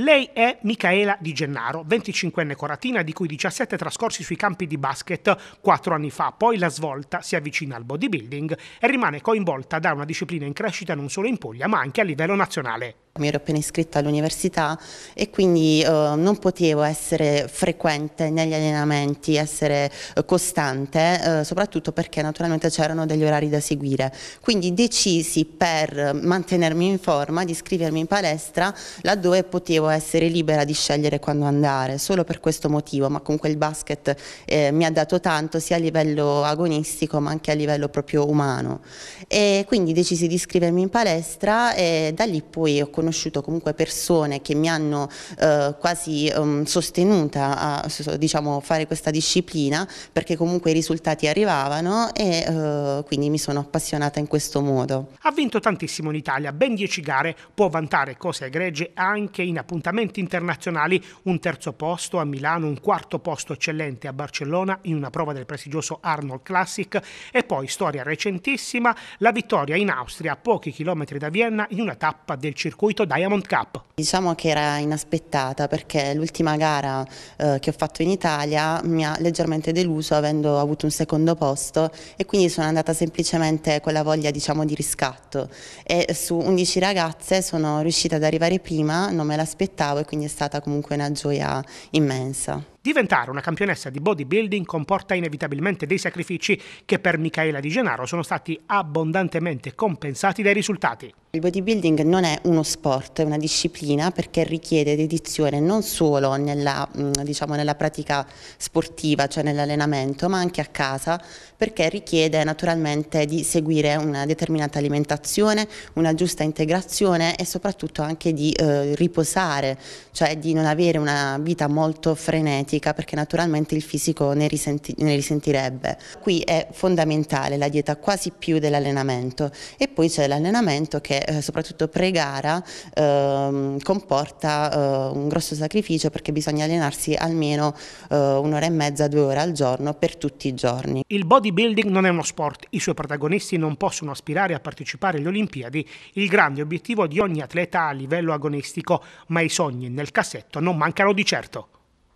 Lei è Michaela Di Gennaro, 25enne coratina di cui 17 trascorsi sui campi di basket 4 anni fa, poi la svolta si avvicina al bodybuilding e rimane coinvolta da una disciplina in crescita non solo in Puglia ma anche a livello nazionale mi ero appena iscritta all'università e quindi eh, non potevo essere frequente negli allenamenti, essere eh, costante, eh, soprattutto perché naturalmente c'erano degli orari da seguire. Quindi decisi per mantenermi in forma di iscrivermi in palestra laddove potevo essere libera di scegliere quando andare, solo per questo motivo, ma comunque il basket eh, mi ha dato tanto sia a livello agonistico ma anche a livello proprio umano. E quindi decisi di iscrivermi in palestra e da lì poi ho conosciuto conosciuto comunque persone che mi hanno eh, quasi um, sostenuta a diciamo, fare questa disciplina perché comunque i risultati arrivavano e eh, quindi mi sono appassionata in questo modo. Ha vinto tantissimo in Italia, ben 10 gare, può vantare cose egregie anche in appuntamenti internazionali, un terzo posto a Milano, un quarto posto eccellente a Barcellona in una prova del prestigioso Arnold Classic e poi storia recentissima, la vittoria in Austria a pochi chilometri da Vienna in una tappa del circuito Veneto Diamond Cup. Diciamo che era inaspettata perché l'ultima gara eh, che ho fatto in Italia mi ha leggermente deluso avendo avuto un secondo posto e quindi sono andata semplicemente con la voglia diciamo, di riscatto e su 11 ragazze sono riuscita ad arrivare prima, non me l'aspettavo e quindi è stata comunque una gioia immensa. Diventare una campionessa di bodybuilding comporta inevitabilmente dei sacrifici che per Michaela Di Gennaro sono stati abbondantemente compensati dai risultati. Il bodybuilding non è uno sport, è una disciplina perché richiede dedizione non solo nella, mm, diciamo, nella pratica sportiva, cioè nell'allenamento, ma anche a casa perché richiede naturalmente di seguire una determinata alimentazione, una giusta integrazione e soprattutto anche di eh, riposare, cioè di non avere una vita molto frenetica genetica perché naturalmente il fisico ne, risenti, ne risentirebbe. Qui è fondamentale la dieta quasi più dell'allenamento e poi c'è l'allenamento che eh, soprattutto pre-gara ehm, eh, comporta un grosso sacrificio perché bisogna allenarsi almeno eh, un'ora e mezza, due ore al giorno per tutti i giorni. Il bodybuilding non è uno sport, i suoi protagonisti non possono aspirare a partecipare alle Olimpiadi, il grande obiettivo di ogni atleta a livello agonistico, ma i sogni nel cassetto non mancano di certo.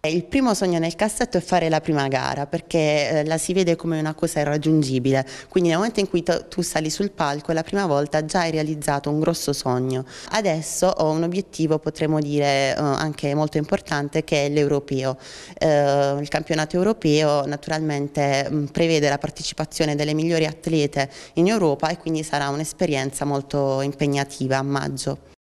Il primo sogno nel cassetto è fare la prima gara perché eh, la si vede come una cosa irraggiungibile, quindi nel momento in cui tu sali sul palco la prima volta già hai realizzato un grosso sogno. Adesso ho un obiettivo, potremmo dire eh, anche molto importante, che è l'europeo. Eh, il campionato europeo naturalmente mm, prevede la partecipazione delle migliori atlete in Europa e quindi sarà un'esperienza molto impegnativa a maggio.